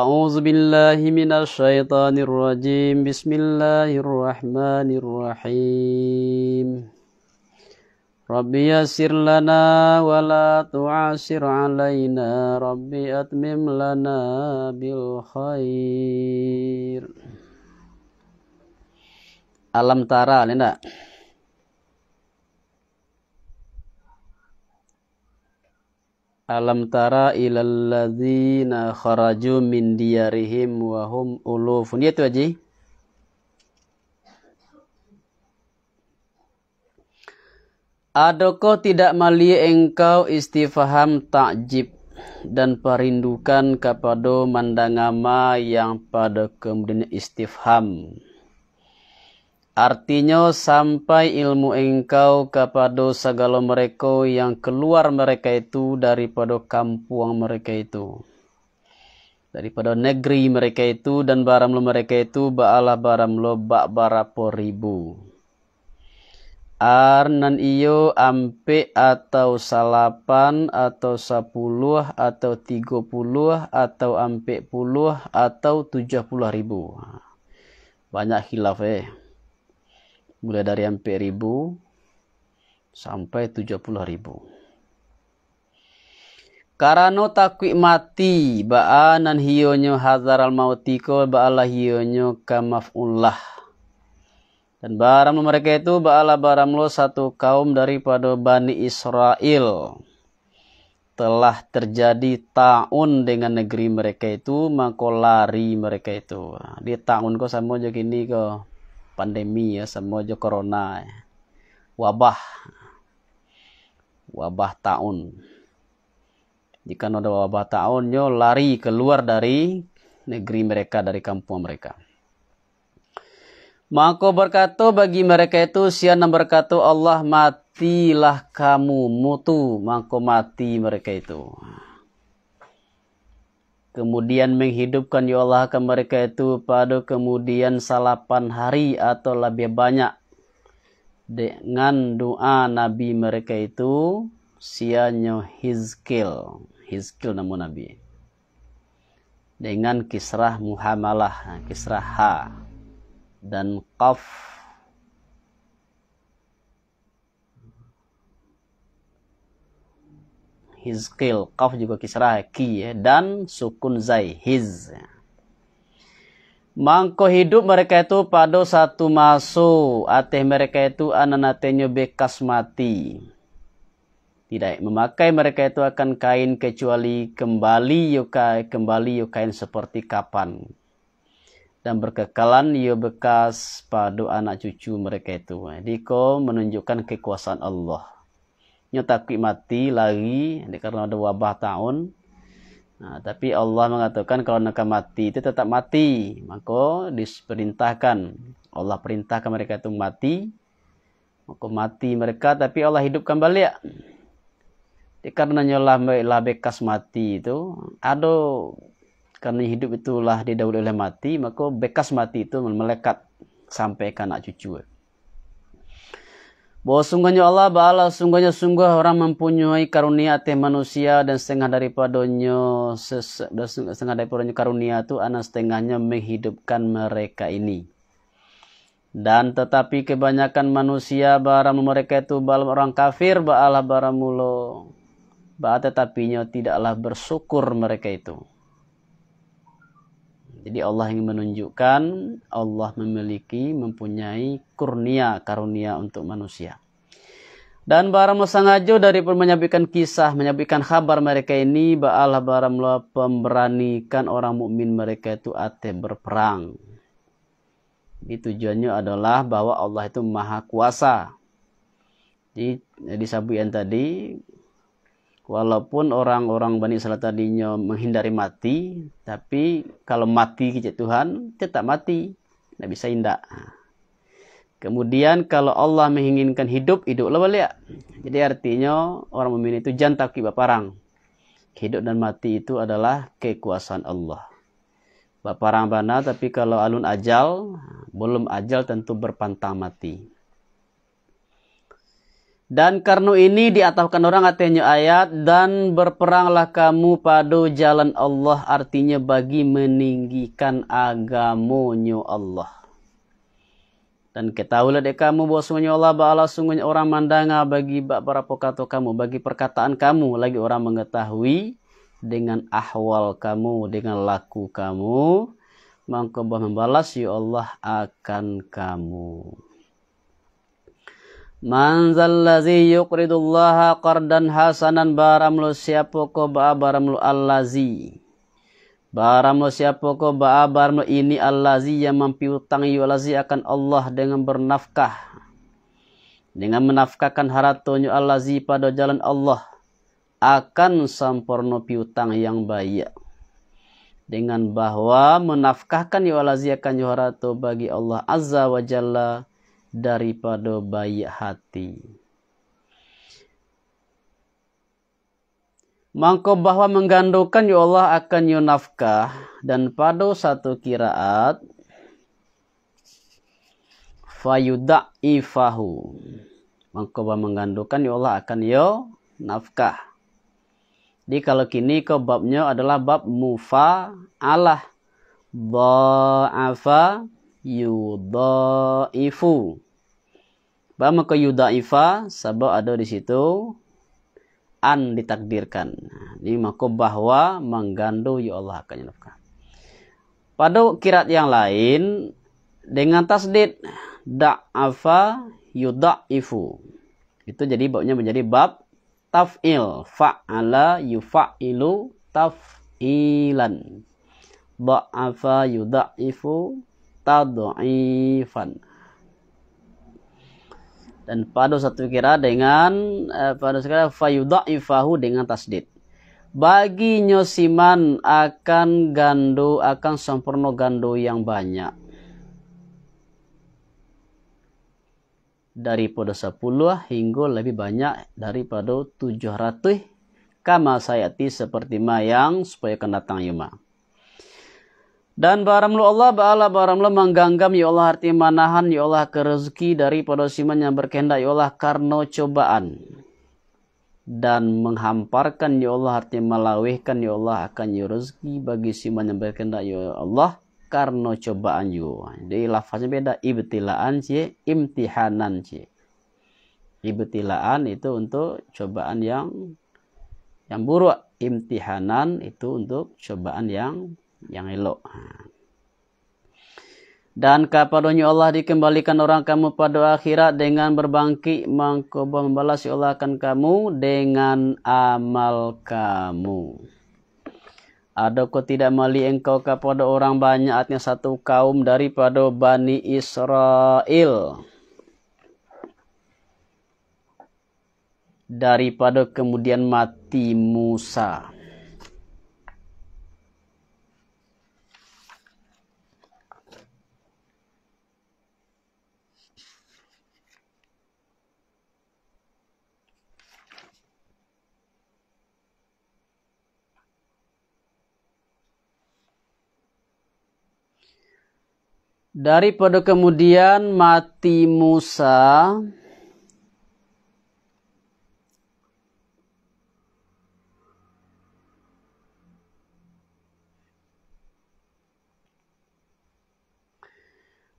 أعوذ بالله من الشيطان الرجيم بسم الله الرحمن الرحيم رب يسر لنا ولا تعسر علينا رب أتمم لنا بالخير ألم ترى لنا Alam tara ilal ladzina kharaju min diyarihim wa hum uluf. Ini itu aja. Adakah tidak mali engkau istifaham takjib dan perindukan kepada mandangama yang pada kemudian isti'faham. Artinya sampai ilmu engkau kepada segala mereka yang keluar mereka itu daripada kampung mereka itu. Daripada negeri mereka itu dan baramlo mereka itu ba'alah baramlo bak barapo ribu. Arnan iyo ampe atau salapan atau sepuluh atau tiga puluh atau ampe puluh atau tujuh puluh ribu. Banyak hilaf eh mulai dari yang ribu sampai puluh ribu. Karano takwi mati ba'anan hiyonyo hazar al mautiko ba'ala hiyonyo kamaf'ullah. Dan baram mereka itu ba'ala lo satu kaum daripada Bani Israel. Telah terjadi tahun dengan negeri mereka itu, maka lari mereka itu. Di tahun kok sama aja gini kok pandemi ya semuanya corona ya. wabah wabah tahun jika ada wabah tahun yo lari keluar dari negeri mereka dari kampung mereka maka berkata bagi mereka itu sian berkata Allah matilah kamu mutu maka mati mereka itu Kemudian menghidupkan ya Allah ke mereka itu pada kemudian salapan hari atau lebih banyak. Dengan doa Nabi mereka itu sianya Hizkil. Hizkil namun Nabi. Dengan kisrah muhamalah, kisrah ha dan qaf Hizqil, Qaf juga kisrah, Ki ya, dan sukun Zai, Hiz. Mangko hidup mereka itu pada satu masu ateh mereka itu ananatenyo bekas mati. Tidak memakai mereka itu akan kain kecuali kembali yokai kembali kain seperti kapan. Dan berkekalan yuk bekas pada anak cucu mereka itu. Jadi menunjukkan kekuasaan Allah. nyo takut mati lari kerana ada wabah tahun nah, ha, tapi Allah mengatakan kalau nak mati itu tetap mati maka diperintahkan Allah perintahkan mereka itu mati maka mati mereka tapi Allah hidupkan balik Di karena nyolah baiklah bekas mati itu ada karena hidup itulah didahului oleh mati maka bekas mati itu melekat sampai ke anak cucu itu. bahwa sungguhnya Allah Ba'ala sungguhnya sungguh orang mempunyai karunia teh manusia dan setengah daripadanya setengah daripadanya karunia itu anak setengahnya menghidupkan mereka ini dan tetapi kebanyakan manusia barang mereka itu balam orang kafir ba'alah baramulo ba tetapinya tidaklah bersyukur mereka itu jadi Allah ingin menunjukkan Allah memiliki, mempunyai kurnia, karunia untuk manusia. Dan para musangajo dari menyampaikan kisah, menyampaikan kabar mereka ini, Ba'alah Baramla pemberanikan orang mukmin mereka itu ate berperang. Ini tujuannya adalah bahwa Allah itu maha kuasa. Jadi disabuian tadi, walaupun orang-orang Bani Israel tadinya menghindari mati, tapi kalau mati ke Tuhan, tetap mati. Tidak bisa indah. Kemudian kalau Allah menginginkan hidup, hiduplah balik. Jadi artinya orang memilih itu jantak kibat baparang. Hidup dan mati itu adalah kekuasaan Allah. Baparang bana, tapi kalau alun ajal, belum ajal tentu berpantang mati. Dan karena ini diatahkan orang artinya ayat dan berperanglah kamu pada jalan Allah artinya bagi meninggikan agamonyo Allah. Dan ketahuilah dek kamu bahwasanya Allah Ba'ala sungguhnya orang mandanga ah, bagi para pokato kamu, bagi perkataan kamu. Lagi orang mengetahui dengan ahwal kamu, dengan laku kamu. Maka membalas ya Allah akan kamu. Man zallazi yuqridullaha qardan hasanan baramlu siapoko ba baramlu allazi. Baramlu siapoko ba baramlu ini allazi yang mempiutang yulazi akan Allah dengan bernafkah. Dengan menafkahkan haratonyu allazi pada jalan Allah. Akan sampurno piutang yang baik dengan bahwa menafkahkan yulazi akan yuharato bagi Allah Azza wa Jalla daripada baik hati. Mangko bahwa menggandukan ya Allah akan ya nafkah dan pada satu kiraat fayudaifahu. Mangko bahwa menggandukan ya Allah akan yo ya nafkah. Jadi kalau kini ke babnya adalah bab mufa'alah. Ba'afa yudaifu. Ba maka yudaifa sebab ada di situ an ditakdirkan. Ini maka bahwa menggandu ya Allah akan nafkah. Pada kirat yang lain dengan tasdid da'afa yudaifu. Itu jadi babnya menjadi bab taf'il fa'ala yufa'ilu taf'ilan. Ba'afa yudaifu tad'ifan dan pada satu kira dengan eh, pada sekira fayudha'ifahu dengan tasdid bagi nyosiman akan gando akan sempurna gando yang banyak dari daripada 10 hingga lebih banyak daripada 700 kama sayati seperti mayang supaya kena datang yuma. Dan baramlu Allah ba'ala baramlu mengganggam ya Allah arti manahan ya Allah ke rezeki dari podosiman yang berkehendak ya Allah karno cobaan. Dan menghamparkan ya Allah arti melawihkan ya Allah akan ya rezeki bagi siman yang berkehendak ya Allah karno cobaan yo. Jadi lafaznya beda ibtilaan sih, imtihanan sih. Ibtilaan itu untuk cobaan yang yang buruk, imtihanan itu untuk cobaan yang yang elok. Dan kepadanya Allah dikembalikan orang kamu pada akhirat dengan berbangkit mengkoba membalas Allah akan kamu dengan amal kamu. Adakah tidak mali engkau kepada orang banyak artinya satu kaum daripada Bani Israel. Daripada kemudian mati Musa. daripada kemudian mati Musa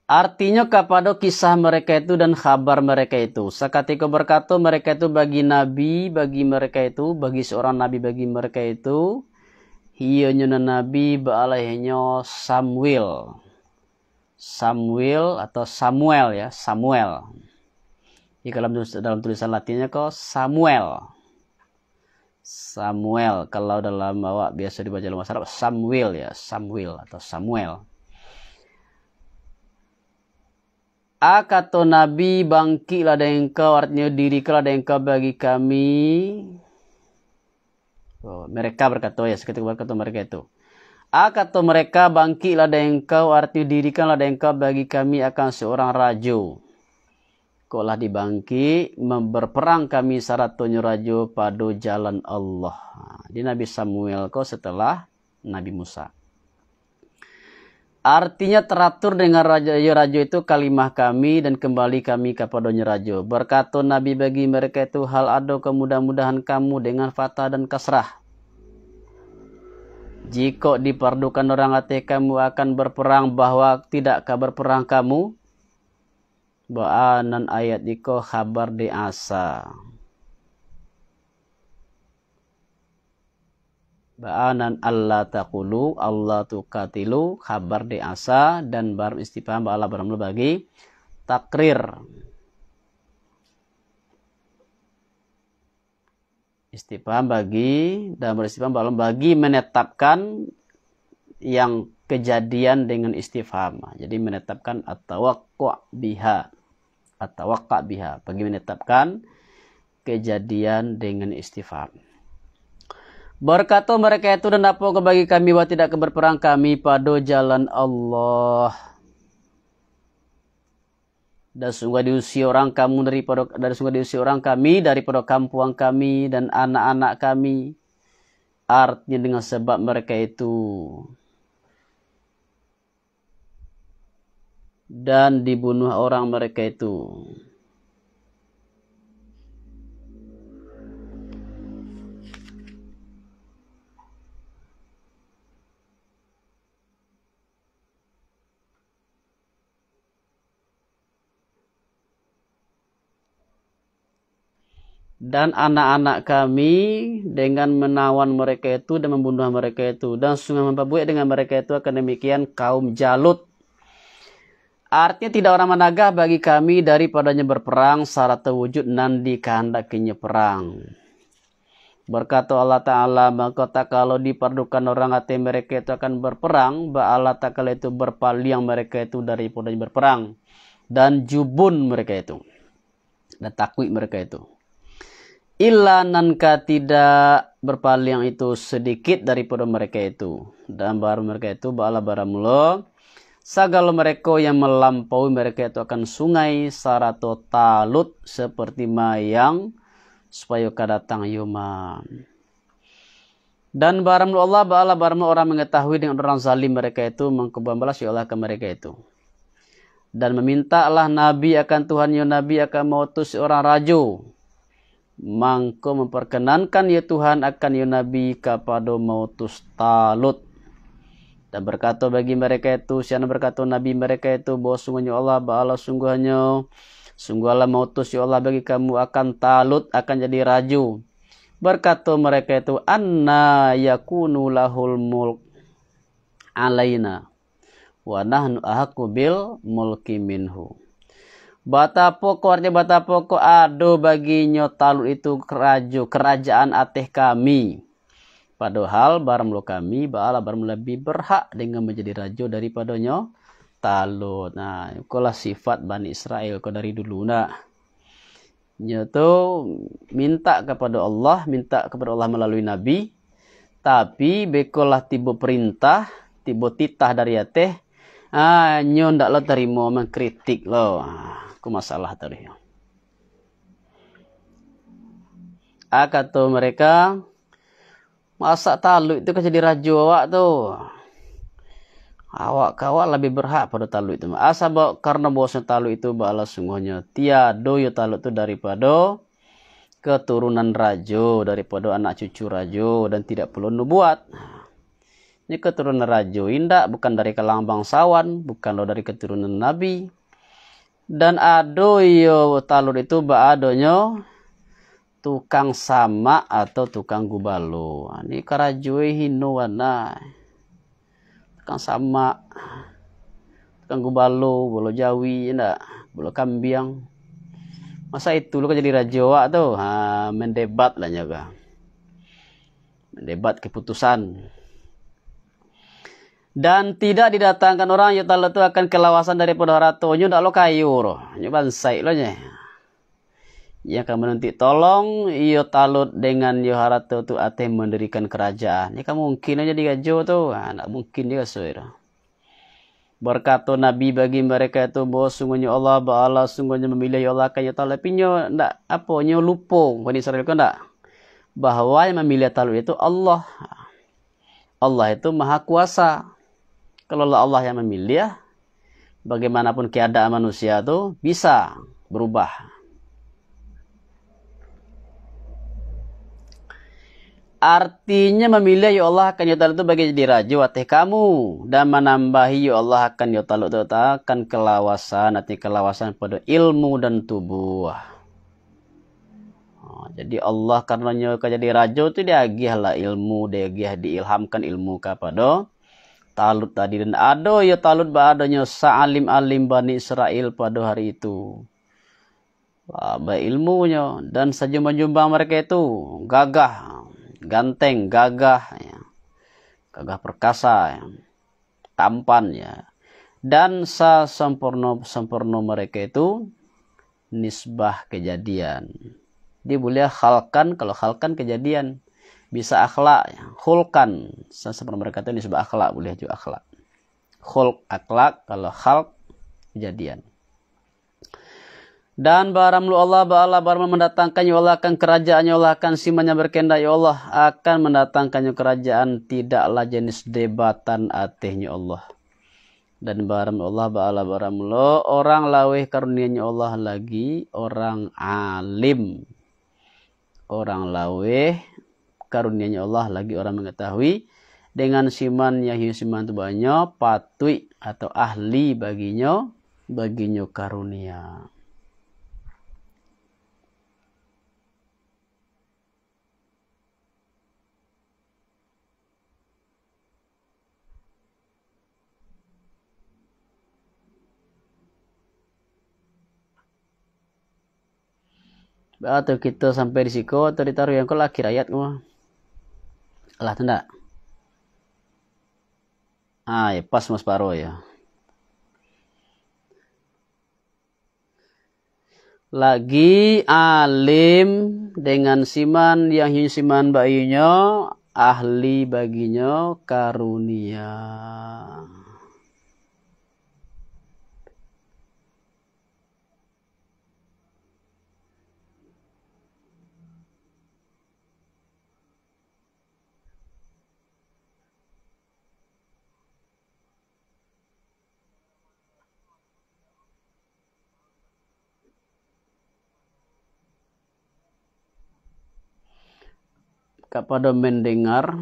Artinya kepada kisah mereka itu dan kabar mereka itu. Sekatiku berkata mereka itu bagi nabi, bagi mereka itu, bagi seorang nabi, bagi mereka itu. Hiyo nyuna nabi ba'alaihnyo Samuel. Samuel atau Samuel ya Samuel Di kalau dalam tulisan latinnya kok Samuel Samuel kalau dalam bawa biasa dibaca dalam bahasa Arab Samuel ya Samuel atau Samuel A kata Nabi bangkitlah dan engkau artinya diri dan engkau bagi kami oh, mereka berkata ya seketika berkata mereka itu Ah kata mereka bangkitlah dan engkau arti dirikanlah dengan engkau bagi kami akan seorang rajo. Kolah dibangkit memperperang kami saratonya rajo pada jalan Allah. Di Nabi Samuel kau setelah Nabi Musa. Artinya teratur dengan raja ya, rajo itu kalimah kami dan kembali kami kepadanya rajo. Berkata Nabi bagi mereka itu hal ado kemudah-mudahan kamu dengan fatah dan kasrah jika diperdukan orang hati kamu akan berperang bahwa tidak kabar perang kamu? Ba'anan ayat iko kabar diasa. Ba'anan Allah takulu, Allah tukatilu, kabar diasa, dan bar istifam ba'ala baramlu bagi takrir. Istifham bagi dan beristifham belum bagi menetapkan yang kejadian dengan istifham. Jadi menetapkan atau tawaqqa biha. atau tawaqqa biha bagi menetapkan kejadian dengan istifham. Berkata mereka itu dan apa bagi kami bahwa tidak keberperang kami pada jalan Allah dan sungguh diusi orang kamu dari dari sungguh diusi orang kami dari perkampungan kami dan anak-anak kami artinya dengan sebab mereka itu dan dibunuh orang mereka itu dan anak-anak kami dengan menawan mereka itu dan membunuh mereka itu dan sungai memperbuat dengan mereka itu akan demikian kaum Jalut artinya tidak orang menagah bagi kami daripadanya berperang syarat terwujud nan dikehendakinya perang berkata Allah Ta'ala maka tak kalau diperdukan orang hati mereka itu akan berperang ba Allah Ta'ala itu berpaling mereka itu daripadanya berperang dan jubun mereka itu dan takwi mereka itu illa nanka tidak berpaling itu sedikit daripada mereka itu dan baru mereka itu bala baramulo segala mereka yang melampaui mereka itu akan sungai sarato talut seperti mayang supaya kadatang yuma. Dan baramul Allah bala baramul orang mengetahui dengan orang zalim mereka itu balas ya Allah ke mereka itu. Dan memintalah Nabi akan Tuhan yang Nabi akan mengutus orang raju mangko memperkenankan ya Tuhan akan ya Nabi kepada mautus talut dan berkata bagi mereka itu siapa berkata Nabi mereka itu bahwa sungguhnya Allah Allah sungguhnya sungguh Allah mautus ya Allah bagi kamu akan talut akan jadi raju berkata mereka itu anna yakunu lahul mulk alaina wa nahnu bil mulki minhu Bata pokok artinya bata pokok ado baginyo talut itu keraju kerajaan ateh kami. Padahal baramlo kami baala baram lebih berhak dengan menjadi raja daripadanya talut. Nah, ikulah sifat Bani Israel ko dari dulu nak. Nya tu minta kepada Allah, minta kepada Allah melalui Nabi. Tapi bekolah tiba perintah, tiba titah dari ateh. Ah, nyo ndak lo terima mengkritik lo. Ah. ku masalah tadi Aka tu mereka masa taluk itu kan jadi raja awak tu awak kawal lebih berhak pada taluk itu Asa asal karena bosnya taluk itu bala sungguhnya tiado yo taluk itu daripada keturunan rajo daripada anak cucu rajo dan tidak perlu nubuat ini keturunan rajo indah bukan dari kalangan bangsawan bukan lo dari keturunan nabi dan ado yo talur itu ba adonyo tukang sama atau tukang gubalo ah, ini karajui wana tukang sama tukang gubalo bolo jawi ndak bolo kambiang masa itu lu kan jadi rajawa tuh ah, ha, mendebat lah nyaga mendebat keputusan dan tidak didatangkan orang yang telah itu akan kelawasan dari pedara tuanya tidak lo kayur ini bansai lo lah nya ia akan menuntik tolong ia talut dengan yo harato tu ateh mendirikan kerajaan ini kan mungkin aja digajo tu ha, tidak mungkin dia suir berkata nabi bagi mereka itu bahwa sungguhnya Allah ba'ala sungguhnya memilih ya Allah kan talut, Allah tapi ndak apa nyo lupa bani Israel kan ndak bahwa yang memilih talut itu Allah ha. Allah itu maha kuasa Kalau Allah yang memilih ya, bagaimanapun keadaan manusia itu bisa berubah. Artinya memilih ya Allah akan ya itu bagi jadi raja watih kamu dan menambahi ya Allah akan ya itu akan kelawasan nanti kelawasan pada ilmu dan tubuh. Oh, jadi Allah karenanya jadi raja itu dia lah ilmu, dia gih diilhamkan ilmu kepada talut tadi dan ado ya talut ba adanya sa'alim alim bani Israel pada hari itu ilmu ilmunya dan sejumlah jumbang mereka itu gagah, ganteng, gagah, ya. gagah perkasa, ya. tampan ya. Dan sempurno sempurna mereka itu nisbah kejadian. Dia boleh halkan kalau halkan kejadian bisa akhlak hulkan seseorang berkata ini sebab akhlak boleh juga akhlak hulk akhlak kalau hal kejadian dan baramlu Allah ba'ala barma mendatangkannya Allah akan kerajaannya Allah akan simanya berkendak ya Allah akan mendatangkannya kerajaan tidaklah jenis debatan atehnya Allah dan baram Allah ba'ala baram lo orang laweh karunianya Allah lagi orang alim orang laweh karunianya Allah lagi orang mengetahui dengan siman Yahya siman banyak patui atau ahli baginya baginya karunia atau kita sampai di siko atau ditaruh yang kelakir ayat lah tanda. Ah, ya, pas Mas Paro ya. Lagi alim dengan siman yang hiu siman bayinya ahli baginya karunia. kepada mendengar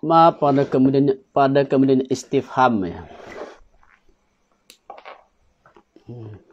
ma pada kemudian pada kemudian istifham ya. Hmm.